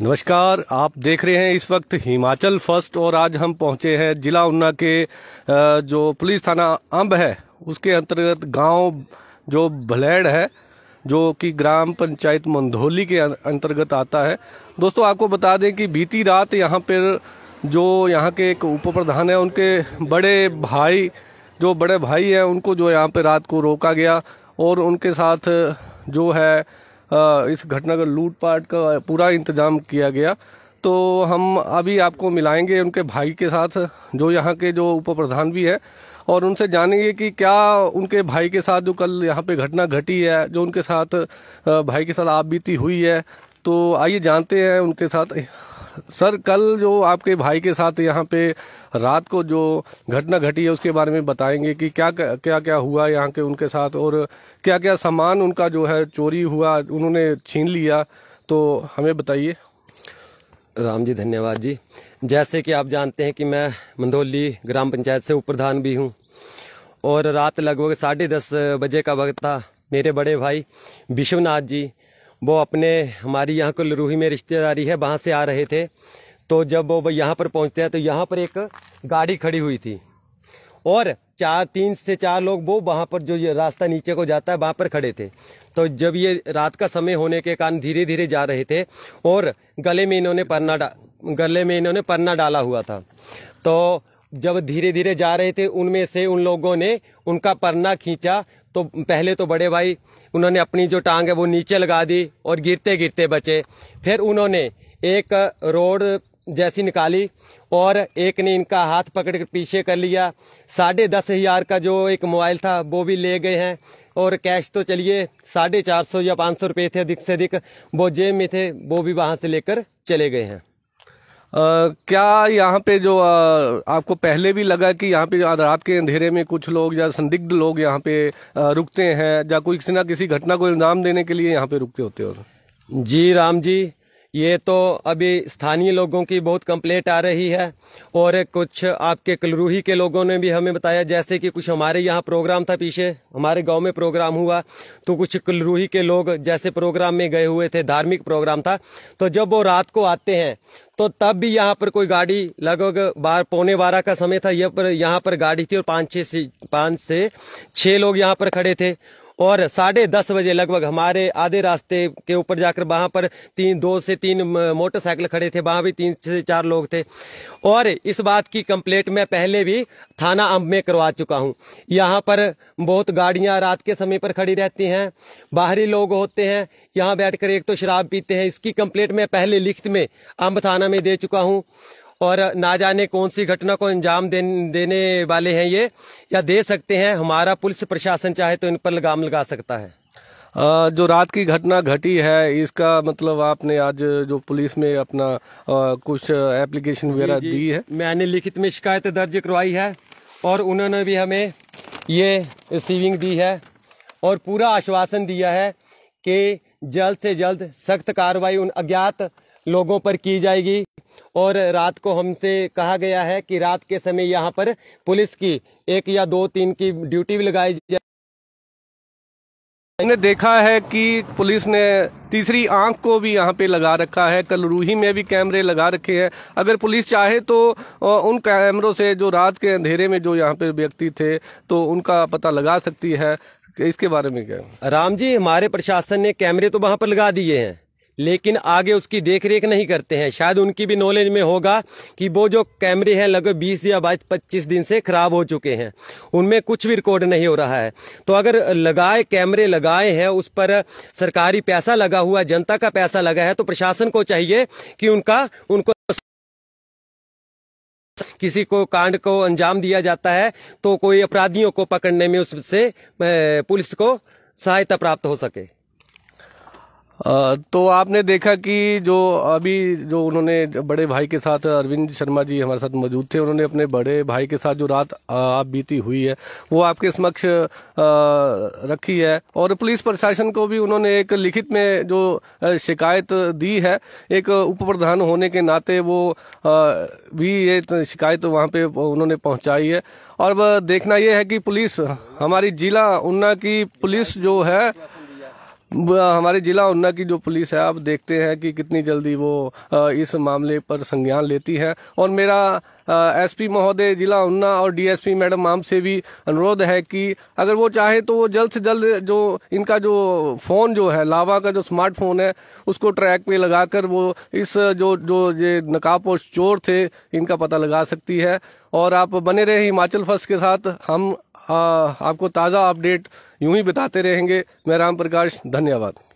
नमस्कार आप देख रहे हैं इस वक्त हिमाचल फर्स्ट और आज हम पहुंचे हैं जिला ऊना के जो पुलिस थाना अंब है उसके अंतर्गत गांव जो भलेड़ है जो कि ग्राम पंचायत मंधोली के अं-, अंतर्गत आता है दोस्तों आपको बता दें कि बीती रात यहां पर जो यहां के एक उप प्रधान है उनके बड़े भाई जो बड़े भाई हैं उनको जो यहाँ पर रात को रोका गया और उनके साथ जो है इस घटना का लूटपाट का पूरा इंतजाम किया गया तो हम अभी आपको मिलाएंगे उनके भाई के साथ जो यहाँ के जो उप प्रधान भी हैं और उनसे जानेंगे कि क्या उनके भाई के साथ जो कल यहाँ पे घटना घटी है जो उनके साथ भाई के साथ आप बीती हुई है तो आइए जानते हैं उनके साथ सर कल जो आपके भाई के साथ यहाँ पे रात को जो घटना घटी है उसके बारे में बताएंगे कि क्या क्या क्या हुआ यहाँ के उनके साथ और क्या क्या सामान उनका जो है चोरी हुआ उन्होंने छीन लिया तो हमें बताइए राम जी धन्यवाद जी जैसे कि आप जानते हैं कि मैं मंदोली ग्राम पंचायत से उपप्रधान भी हूँ और रात लगभग साढ़े दस बजे का वक्त था मेरे बड़े भाई विश्वनाथ जी वो अपने हमारी यहाँ को लरूही में रिश्तेदारी है वहाँ से आ रहे थे तो जब वो यहाँ पर पहुँचते हैं तो यहाँ पर एक गाड़ी खड़ी हुई थी और चार तीन से चार लोग वो वहाँ पर जो ये रास्ता नीचे को जाता है वहाँ पर खड़े थे तो जब ये रात का समय होने के कारण धीरे धीरे जा रहे थे और गले में इन्होंने पन्ना गले में इन्होंने पन्ना डाला हुआ था तो जब धीरे धीरे जा रहे थे उनमें से उन लोगों ने उनका परना खींचा तो पहले तो बड़े भाई उन्होंने अपनी जो टांग है वो नीचे लगा दी और गिरते गिरते बचे फिर उन्होंने एक रोड जैसी निकाली और एक ने इनका हाथ पकड़ कर पीछे कर लिया साढ़े दस हजार का जो एक मोबाइल था वो भी ले गए हैं और कैश तो चलिए साढ़े चार सौ या पाँच सौ रुपये थे अधिक से अधिक वो जेब में थे वो भी वहाँ से लेकर चले गए हैं क्या यहाँ पे जो आ, आपको पहले भी लगा कि यहाँ पे रात के अंधेरे में कुछ लोग या संदिग्ध लोग यहाँ पे रुकते हैं या कोई किसी ना किसी घटना को इल्जाम देने के लिए यहाँ पे रुकते होते हो जी राम जी ये तो अभी स्थानीय लोगों की बहुत कंप्लेंट आ रही है और कुछ आपके कलरूही के लोगों ने भी हमें बताया जैसे कि कुछ हमारे यहाँ प्रोग्राम था पीछे हमारे गांव में प्रोग्राम हुआ तो कुछ कलरूही के लोग जैसे प्रोग्राम में गए हुए थे धार्मिक प्रोग्राम था तो जब वो रात को आते हैं तो तब भी यहाँ पर कोई गाड़ी लगभग बार पौने बारह का समय था यह पर यहाँ पर गाड़ी थी और पाँच छः पाँच से छः लोग यहाँ पर खड़े थे और साढ़े दस बजे लगभग हमारे आधे रास्ते के ऊपर जाकर वहाँ पर तीन दो से तीन मोटरसाइकिल खड़े थे वहाँ भी तीन से चार लोग थे और इस बात की कंप्लेंट मैं पहले भी थाना अम्ब में करवा चुका हूँ यहाँ पर बहुत गाड़ियाँ रात के समय पर खड़ी रहती हैं बाहरी लोग होते हैं यहाँ बैठकर एक तो शराब पीते हैं इसकी कंप्लेंट मैं पहले लिखित में अम्ब थाना में दे चुका हूँ और ना जाने कौन सी घटना को अंजाम देने वाले हैं ये या दे सकते हैं हमारा पुलिस प्रशासन चाहे तो इन पर लगाम लगा सकता है जो रात की घटना घटी है इसका मतलब आपने आज जो पुलिस में अपना कुछ एप्लीकेशन वगैरह दी है मैंने लिखित में शिकायत दर्ज करवाई है और उन्होंने भी हमें ये रिसीविंग दी है और पूरा आश्वासन दिया है कि जल्द से जल्द सख्त कार्रवाई उन अज्ञात लोगों पर की जाएगी और रात को हमसे कहा गया है कि रात के समय यहाँ पर पुलिस की एक या दो तीन की ड्यूटी भी लगाई जाए हमने देखा है कि पुलिस ने तीसरी आंख को भी यहाँ पे लगा रखा है कल रूही में भी कैमरे लगा रखे हैं अगर पुलिस चाहे तो उन कैमरों से जो रात के अंधेरे में जो यहाँ पे व्यक्ति थे तो उनका पता लगा सकती है इसके बारे में क्या राम जी हमारे प्रशासन ने कैमरे तो वहाँ पर लगा दिए हैं लेकिन आगे उसकी देख रेख नहीं करते हैं शायद उनकी भी नॉलेज में होगा कि वो जो कैमरे हैं लगभग बीस या बाईस पच्चीस दिन से खराब हो चुके हैं उनमें कुछ भी रिकॉर्ड नहीं हो रहा है तो अगर लगाए कैमरे लगाए हैं उस पर सरकारी पैसा लगा हुआ जनता का पैसा लगा है तो प्रशासन को चाहिए कि उनका उनको किसी को कांड को अंजाम दिया जाता है तो कोई अपराधियों को पकड़ने में उससे पुलिस को सहायता प्राप्त हो सके तो आपने देखा कि जो अभी जो उन्होंने बड़े भाई के साथ अरविंद शर्मा जी हमारे साथ मौजूद थे उन्होंने अपने बड़े भाई के साथ जो रात आप बीती हुई है वो आपके समक्ष रखी है और पुलिस प्रशासन को भी उन्होंने एक लिखित में जो शिकायत दी है एक उप प्रधान होने के नाते वो भी ये शिकायत वहाँ पे उन्होंने पहुँचाई है और देखना यह है कि पुलिस हमारी जिला उन्ना की पुलिस जो है हमारे जिला उन्ना की जो पुलिस है आप देखते हैं कि कितनी जल्दी वो इस मामले पर संज्ञान लेती है और मेरा एसपी महोदय जिला उन्ना और डीएसपी मैडम माम से भी अनुरोध है कि अगर वो चाहे तो वो जल्द से जल्द जो इनका जो फोन जो है लावा का जो स्मार्टफोन है उसको ट्रैक पे लगाकर वो इस जो जो ये नकाबपोश चोर थे इनका पता लगा सकती है और आप बने रहे हिमाचल फर्स्ट के साथ हम आ, आपको ताज़ा अपडेट यूं ही बताते रहेंगे मैं राम प्रकाश धन्यवाद